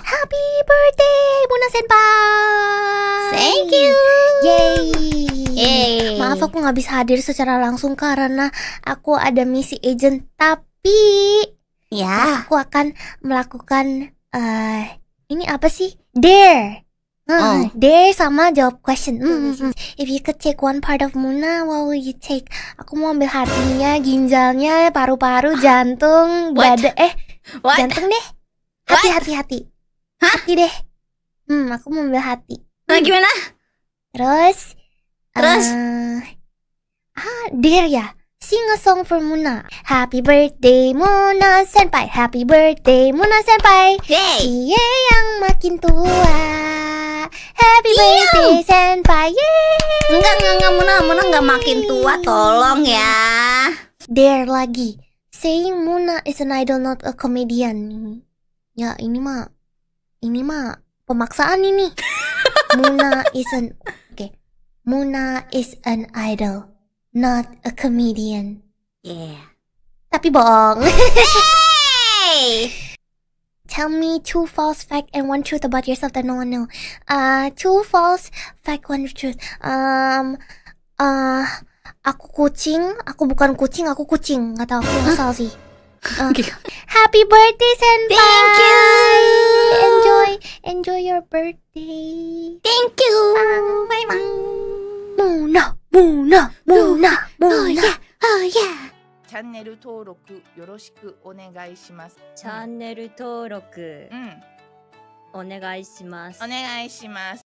Happy birthday, Muna Senpai. Thank you. Yay. Yay. Maaf aku nggak bisa hadir secara langsung karena aku ada misi agent tapi ya aku akan melakukan uh, ini apa sih? Dare. Uh, oh. Dare sama jawab question. Mm -hmm. If you could take one part of Muna, what will you take? Aku mau ambil hatinya, ginjalnya, paru-paru, ah. jantung, What? eh What? jantung deh. Hati, hati, hati. Hah? Hati deh. Hmm, aku mau ambil hati. Nah, hmm. gimana? Terus, terus. Uh, ah, dear ya. Sing a song for Muna. Happy birthday Muna Senpai. Happy birthday Muna Senpai. Hey. Dia yang makin tua. Happy Eww. birthday Senpai. Yeay. Enggak, enggak, enggak Muna, Muna enggak makin tua, tolong ya. Dear lagi. Saying Muna is an idol not a comedian. Ya ini mah ini mah pemaksaan ini. Muna is an okay. Muna is an idol, not a comedian. Yeah. Tapi bohong. hey! Tell me two false fact and one truth about yourself that no one know. Uh, two false fact, one truth. Um, uh, aku kucing, aku bukan kucing, aku kucing. Gak tau, aku salah sih. Uh, Happy birthday, senpai! Thank you! Enjoy, enjoy your birthday. Thank you! Bye bye! Muna, Muna, Muna, Muna! Oh yeah, oh yeah! チャンネル登録よろしくお願いします。チャンネル登録。うん。お願いします。お願いします。